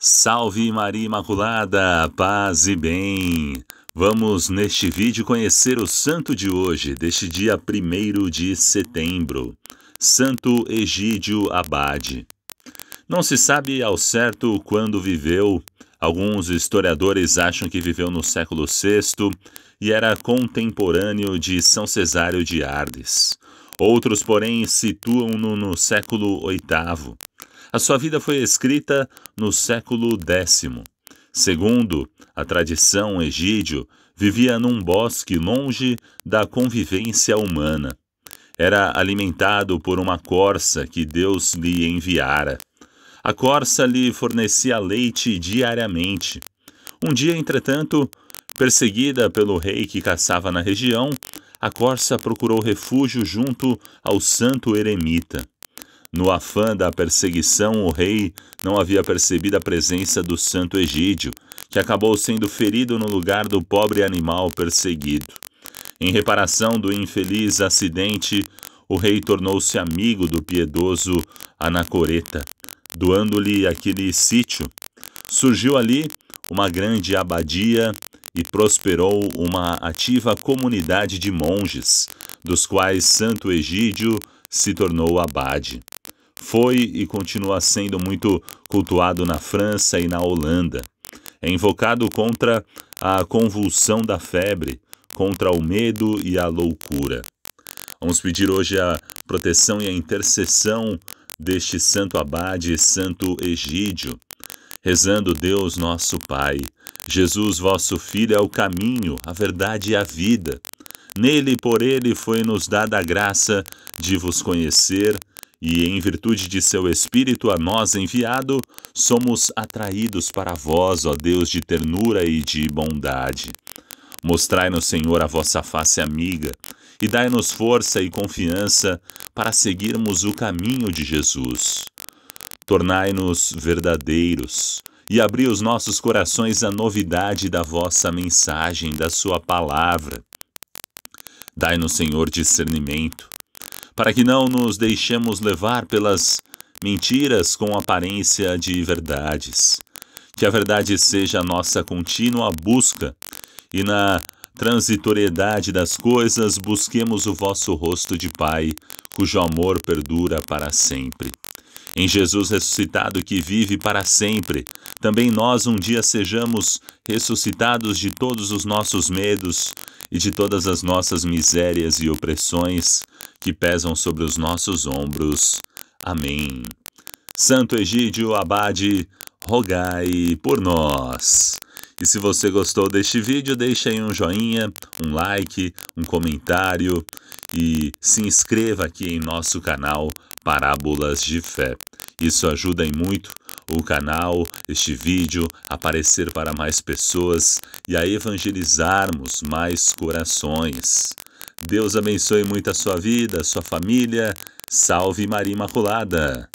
Salve Maria Imaculada, paz e bem! Vamos neste vídeo conhecer o santo de hoje, deste dia 1 de setembro, Santo Egídio Abade. Não se sabe ao certo quando viveu, alguns historiadores acham que viveu no século VI e era contemporâneo de São Cesário de Ardes. Outros, porém, situam-no no século VIII. A sua vida foi escrita no século X. Segundo a tradição, Egídio vivia num bosque longe da convivência humana. Era alimentado por uma corça que Deus lhe enviara. A corça lhe fornecia leite diariamente. Um dia, entretanto, perseguida pelo rei que caçava na região, a corça procurou refúgio junto ao santo eremita. No afã da perseguição, o rei não havia percebido a presença do santo Egídio, que acabou sendo ferido no lugar do pobre animal perseguido. Em reparação do infeliz acidente, o rei tornou-se amigo do piedoso Anacoreta, doando-lhe aquele sítio. Surgiu ali uma grande abadia e prosperou uma ativa comunidade de monges, dos quais Santo Egídio se tornou abade foi e continua sendo muito cultuado na França e na Holanda. É invocado contra a convulsão da febre, contra o medo e a loucura. Vamos pedir hoje a proteção e a intercessão deste santo abade e santo Egídio, rezando Deus nosso Pai. Jesus, vosso Filho, é o caminho, a verdade e a vida. Nele e por ele foi-nos dada a graça de vos conhecer e, em virtude de seu Espírito a nós enviado, somos atraídos para vós, ó Deus de ternura e de bondade. Mostrai-nos, Senhor, a vossa face amiga e dai-nos força e confiança para seguirmos o caminho de Jesus. Tornai-nos verdadeiros e abri os nossos corações à novidade da vossa mensagem, da sua palavra. Dai-nos, Senhor, discernimento para que não nos deixemos levar pelas mentiras com aparência de verdades. Que a verdade seja a nossa contínua busca e na transitoriedade das coisas busquemos o vosso rosto de Pai, cujo amor perdura para sempre. Em Jesus ressuscitado que vive para sempre, também nós um dia sejamos ressuscitados de todos os nossos medos e de todas as nossas misérias e opressões que pesam sobre os nossos ombros. Amém. Santo Egídio Abade, rogai por nós. E se você gostou deste vídeo, deixe aí um joinha, um like, um comentário e se inscreva aqui em nosso canal Parábolas de Fé. Isso ajuda em muito o canal, este vídeo, aparecer para mais pessoas e a evangelizarmos mais corações. Deus abençoe muito a sua vida, a sua família. Salve Maria Imaculada!